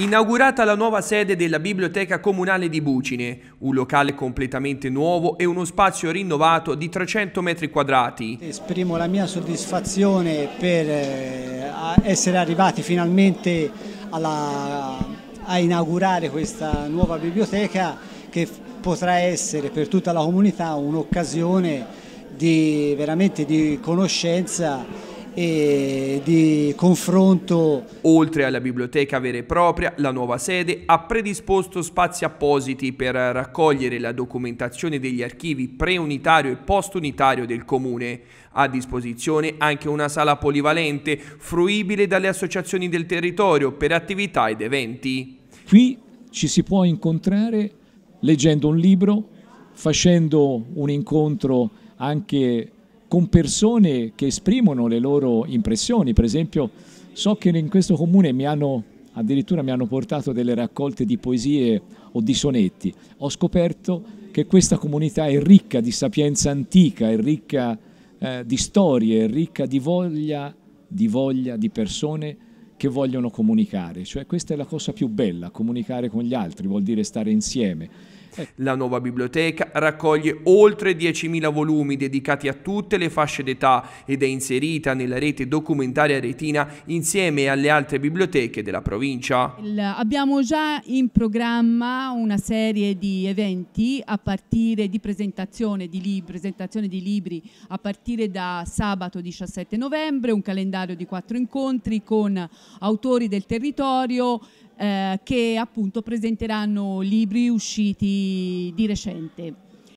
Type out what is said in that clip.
Inaugurata la nuova sede della Biblioteca Comunale di Bucine, un locale completamente nuovo e uno spazio rinnovato di 300 metri quadrati. Esprimo la mia soddisfazione per eh, essere arrivati finalmente alla, a inaugurare questa nuova biblioteca che potrà essere per tutta la comunità un'occasione di, veramente di conoscenza di confronto. Oltre alla biblioteca vera e propria, la nuova sede ha predisposto spazi appositi per raccogliere la documentazione degli archivi preunitario e postunitario del comune. A disposizione anche una sala polivalente, fruibile dalle associazioni del territorio per attività ed eventi. Qui ci si può incontrare leggendo un libro, facendo un incontro anche con persone che esprimono le loro impressioni. Per esempio, so che in questo comune mi hanno, addirittura mi hanno portato delle raccolte di poesie o di sonetti. Ho scoperto che questa comunità è ricca di sapienza antica, è ricca eh, di storie, è ricca di voglia, di voglia di persone che vogliono comunicare. Cioè questa è la cosa più bella, comunicare con gli altri, vuol dire stare insieme eh. La nuova biblioteca raccoglie oltre 10.000 volumi dedicati a tutte le fasce d'età ed è inserita nella rete documentaria retina insieme alle altre biblioteche della provincia. Abbiamo già in programma una serie di eventi a partire di presentazione di, libri, presentazione di libri a partire da sabato 17 novembre, un calendario di quattro incontri con autori del territorio, eh, che appunto presenteranno libri usciti di recente.